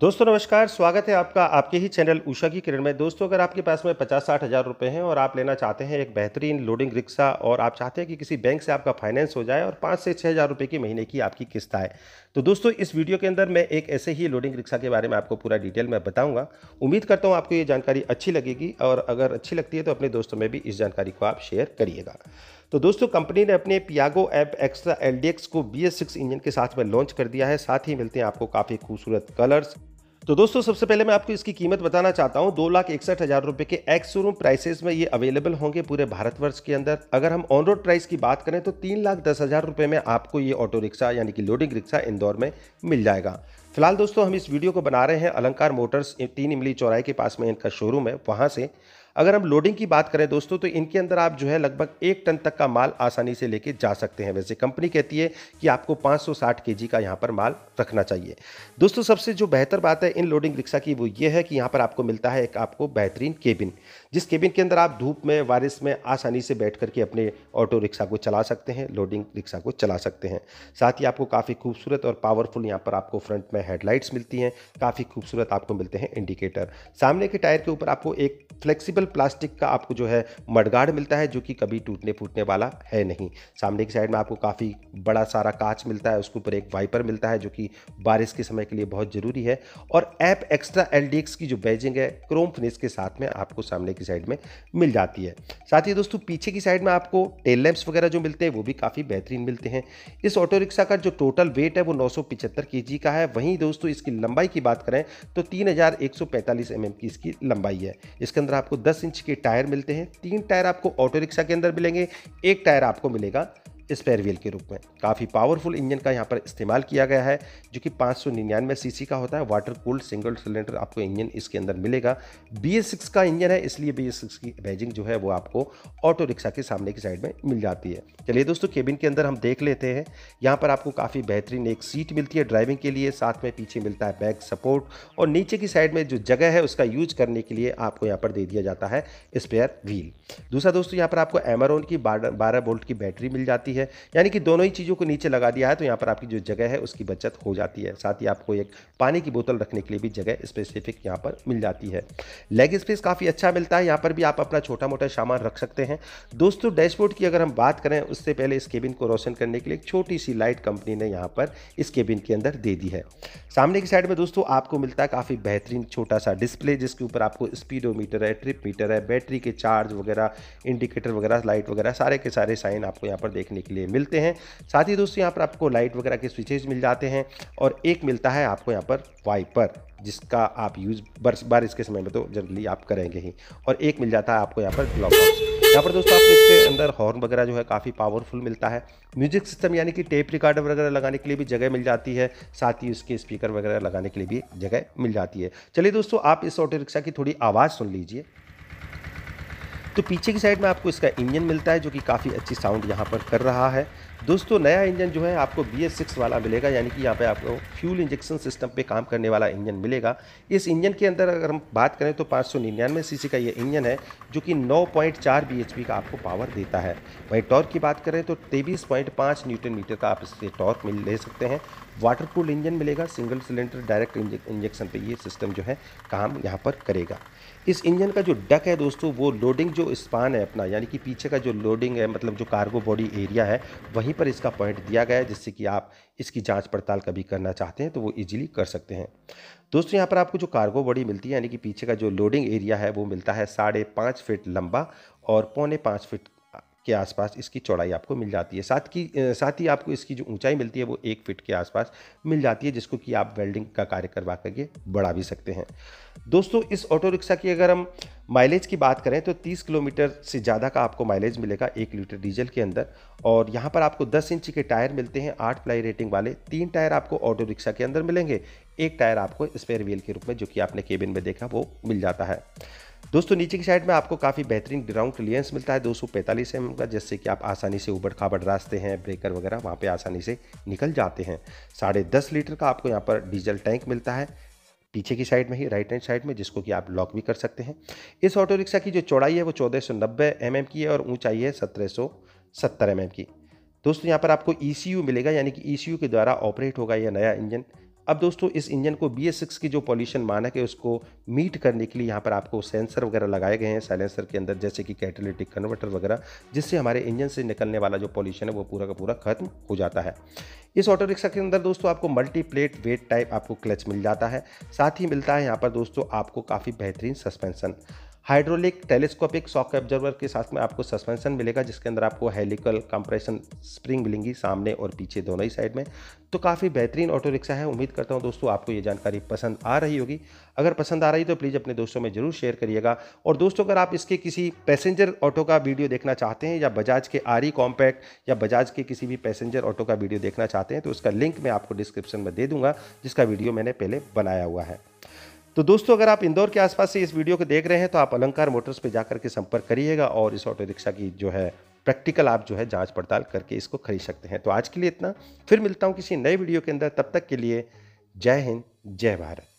दोस्तों नमस्कार स्वागत है आपका आपके ही चैनल उषा की किरण में दोस्तों अगर आपके पास में पचास साठ हज़ार रुपये हैं और आप लेना चाहते हैं एक बेहतरीन लोडिंग रिक्शा और आप चाहते हैं कि किसी बैंक से आपका फाइनेंस हो जाए और पाँच से छः हज़ार रुपये की महीने की आपकी किस्त आए तो दोस्तों इस वीडियो के अंदर मैं एक ऐसे ही लोडिंग रिक्शा के बारे में आपको पूरा डिटेल में बताऊँगा उम्मीद करता हूँ आपको ये जानकारी अच्छी लगेगी और अगर अच्छी लगती है तो अपने दोस्तों में भी इस जानकारी को आप शेयर करिएगा तो दोस्तों कंपनी ने अपने पियागो ऐप एक्स्ट्रा एल को बी इंजन के साथ में लॉन्च कर दिया है साथ ही मिलते हैं आपको काफ़ी खूबसूरत कलर्स तो दोस्तों सबसे पहले मैं आपको इसकी कीमत बताना चाहता हूँ दो लाख इकसठ हज़ार रुपये के एक्स शोरूम प्राइसेस में ये अवेलेबल होंगे पूरे भारतवर्ष के अंदर अगर हम ऑन रोड प्राइस की बात करें तो तीन लाख दस हज़ार रुपये में आपको ये ऑटो रिक्शा यानी कि लोडिंग रिक्शा इंदौर में मिल जाएगा फिलहाल दोस्तों हम इस वीडियो को बना रहे हैं अलंकार मोटर्स तीन इमली चौराहे के पास में इनका शोरूम है वहाँ से अगर हम लोडिंग की बात करें दोस्तों तो इनके अंदर आप जो है लगभग एक टन तक का माल आसानी से लेके जा सकते हैं वैसे कंपनी कहती है कि आपको 560 केजी का यहाँ पर माल रखना चाहिए दोस्तों सबसे जो बेहतर बात है इन लोडिंग रिक्शा की वो ये है कि यहाँ पर आपको मिलता है एक आपको बेहतरीन केबिन जिस केबिन के अंदर आप धूप में बारिश में आसानी से बैठ करके अपने ऑटो रिक्शा को चला सकते हैं लोडिंग रिक्शा को चला सकते हैं साथ ही आपको काफ़ी खूबसूरत और पावरफुल यहाँ पर आपको फ्रंट में हेडलाइट्स मिलती हैं काफ़ी खूबसूरत आपको मिलते हैं इंडिकेटर सामने के टायर के ऊपर आपको एक फ्लेक्सीबल प्लास्टिक का आपको जो है मडगाड़ मिलता है जो कि कभी टूटने फूटने वाला है नहीं सामने की साइड में आपको काफ़ी बड़ा सारा कांच मिलता है उसके ऊपर एक वाइपर मिलता है जो कि बारिश के समय के लिए बहुत ज़रूरी है और ऐप एक्स्ट्रा एल की जो बैजिंग है क्रोम फिनिश के साथ में आपको सामने की साइड में मिल जाती है साथ ही दोस्तों पीछे की साइड में आपको टेल लैम्प्स वगैरह जो मिलते हैं वो भी काफ़ी बेहतरीन मिलते हैं इस ऑटो रिक्शा का जो टोटल वेट है वो 975 केजी का है वहीं दोस्तों इसकी लंबाई की बात करें तो तीन हज़ार एक सौ पैंतालीस एम एम की इसकी लंबाई है इसके अंदर आपको 10 दस इंच के टायर मिलते हैं तीन टायर आपको ऑटो रिक्शा के अंदर मिलेंगे एक टायर आपको मिलेगा स्पेयर व्हील के रूप में काफ़ी पावरफुल इंजन का यहाँ पर इस्तेमाल किया गया है जो कि पाँच सौ निन्यानवे सी का होता है वाटर कूल्ड सिंगल सिलेंडर आपको इंजन इसके अंदर मिलेगा बी का इंजन है इसलिए बी की बैजिंग जो है वो आपको ऑटो रिक्शा के सामने की साइड में मिल जाती है चलिए दोस्तों केबिन के अंदर हम देख लेते हैं यहाँ पर आपको काफ़ी बेहतरीन एक सीट मिलती है ड्राइविंग के लिए साथ में पीछे मिलता है बैक सपोर्ट और नीचे की साइड में जो जगह है उसका यूज करने के लिए आपको यहाँ पर दे दिया जाता है स्पेयर व्हील दूसरा दोस्तों यहाँ पर आपको एमरोन की बारह बोल्ट की बैटरी मिल जाती है है यानी कि दोनों ही चीज़ों को नीचे लगा दिया है तो यहाँ पर आपकी जो जगह है उसकी बचत हो जाती है साथ ही आपको एक पानी की बोतल रखने के लिए भी जगह स्पेसिफिक यहाँ पर मिल जाती है लेग स्पेस काफ़ी अच्छा मिलता है यहाँ पर भी आप अपना छोटा मोटा सामान रख सकते हैं दोस्तों डैशबोर्ड की अगर हम बात करें उससे पहले इस केबिन को रोशन करने के लिए एक छोटी सी लाइट कंपनी ने यहाँ पर इस केबिन के अंदर दे दी है सामने की साइड में दोस्तों आपको मिलता है काफ़ी बेहतरीन छोटा सा डिस्प्ले जिसके ऊपर आपको स्पीडोमीटर है ट्रिप मीटर है बैटरी के चार्ज वगैरह इंडिकेटर वगैरह लाइट वगैरह सारे के सारे साइन आपको यहाँ पर देखने के लिए मिलते हैं साथ ही दोस्तों यहाँ पर आपको लाइट वगैरह के स्विचेज मिल जाते हैं और एक मिलता है आपको यहाँ पर वाइपर जिसका आप यूज़ बर्स बारिश के समय में तो जनरली आप करेंगे ही और एक मिल जाता है आपको यहाँ पर क्लॉक यहाँ पर दोस्तों आपको इसके अंदर हॉर्न वगैरह जो है काफ़ी पावरफुल मिलता है म्यूजिक सिस्टम यानी कि टेप रिकॉर्डर वगैरह लगाने के लिए भी जगह मिल जाती है साथ ही उसके स्पीकर वगैरह लगाने के लिए भी जगह मिल जाती है चलिए दोस्तों आप इस ऑटो रिक्शा की थोड़ी आवाज़ सुन लीजिए तो पीछे की साइड में आपको इसका इंजन मिलता है जो कि काफ़ी अच्छी साउंड यहाँ पर कर रहा है दोस्तों नया इंजन जो है आपको बी एस सिक्स वाला मिलेगा यानी कि यहाँ पे आपको फ्यूल इंजेक्शन सिस्टम पे काम करने वाला इंजन मिलेगा इस इंजन के अंदर अगर हम बात करें तो पाँच सौ निन्यानवे सी का ये इंजन है जो कि नौ पॉइंट चार बी एच पी का आपको पावर देता है वहीं टॉर्क की बात करें तो तेईस पॉइंट पाँच न्यूटन मीटर का आप इससे टॉर्क मिल ले सकते हैं वाटरप्रूफ इंजन मिलेगा सिंगल सिलेंडर डायरेक्ट इंजेक्शन पर ये सिस्टम जो है काम यहाँ पर करेगा इस इंजन का जो डक है दोस्तों वो लोडिंग जो स्पान है अपना यानी कि पीछे का जो लोडिंग है मतलब जो कार्गो बॉडी एरिया है वही यहीं पर इसका पॉइंट दिया गया है जिससे कि आप इसकी जांच पड़ताल कभी करना चाहते हैं तो वो इजीली कर सकते हैं दोस्तों यहाँ पर आपको जो कार्गो बॉडी मिलती है यानी कि पीछे का जो लोडिंग एरिया है वो मिलता है साढ़े पाँच फिट लंबा और पौने पाँच फिट के आसपास इसकी चौड़ाई आपको मिल जाती है साथ की साथ ही आपको इसकी जो ऊंचाई मिलती है वो एक फिट के आसपास मिल जाती है जिसको कि आप वेल्डिंग का कार्य करवा करके बढ़ा भी सकते हैं दोस्तों इस ऑटो रिक्शा की अगर हम माइलेज की बात करें तो 30 किलोमीटर से ज़्यादा का आपको माइलेज मिलेगा एक लीटर डीजल के अंदर और यहाँ पर आपको 10 इंच के टायर मिलते हैं आठ प्लाई रेटिंग वाले तीन टायर आपको ऑटो रिक्शा के अंदर मिलेंगे एक टायर आपको स्पेयर व्हील के रूप में जो कि आपने केबिन में देखा वो मिल जाता है दोस्तों नीचे की साइड में आपको काफ़ी बेहतरीन ग्राउंड क्लियरेंस मिलता है 245 सौ का जिससे कि आप आसानी से उबड़ खाबड़ रास्ते हैं ब्रेकर वगैरह वहाँ पे आसानी से निकल जाते हैं साढ़े दस लीटर का आपको यहाँ पर डीजल टैंक मिलता है पीछे की साइड में ही राइट हैंड साइड में जिसको कि आप लॉक भी कर सकते हैं इस ऑटो रिक्शा की जो चौड़ाई है वो चौदह सौ की है और ऊँचाई है सत्रह सौ की दोस्तों यहाँ पर आपको ई e मिलेगा यानी कि ई e के द्वारा ऑपरेट होगा यह नया इंजन अब दोस्तों इस इंजन को बी सिक्स की जो पॉल्यूशन मानक है उसको मीट करने के लिए यहाँ पर आपको सेंसर वगैरह लगाए गए हैं साइलेंसर के अंदर जैसे कि कैटलिटिक कन्वर्टर वगैरह जिससे हमारे इंजन से निकलने वाला जो पॉल्यूशन है वो पूरा का पूरा खत्म हो जाता है इस ऑटो रिक्शा के अंदर दोस्तों आपको मल्टी प्लेट वेट टाइप आपको क्लच मिल जाता है साथ ही मिलता है यहाँ पर दोस्तों आपको काफ़ी बेहतरीन suspension hydraulic telescopic shock absorber के साथ में आपको सस्पेंशन मिलेगा जिसके अंदर आपको हेलिकल कंप्रेशन स्प्रिंग मिलेंगी सामने और पीछे दोनों ही साइड में तो काफ़ी बेहतरीन ऑटो रिक्शा है उम्मीद करता हूँ दोस्तों आपको ये जानकारी पसंद आ रही होगी अगर पसंद आ रही तो प्लीज़ अपने दोस्तों में ज़रूर शेयर करिएगा और दोस्तों अगर आप इसके किसी पैसेंजर ऑटो का वीडियो देखना चाहते हैं या बजाज के आर ई कॉम्पैक्ट या बजाज के किसी भी पैसेंजर ऑटो का वीडियो देखना चाहते हैं तो उसका लिंक मैं आपको डिस्क्रिप्शन में दे दूँगा जिसका वीडियो मैंने पहले बनाया हुआ है तो दोस्तों अगर आप इंदौर के आसपास से इस वीडियो को देख रहे हैं तो आप अलंकार मोटर्स पे जाकर के संपर्क करिएगा और इस ऑटो रिक्शा की जो है प्रैक्टिकल आप जो है जांच पड़ताल करके इसको खरीद सकते हैं तो आज के लिए इतना फिर मिलता हूँ किसी नए वीडियो के अंदर तब तक के लिए जय हिंद जय भारत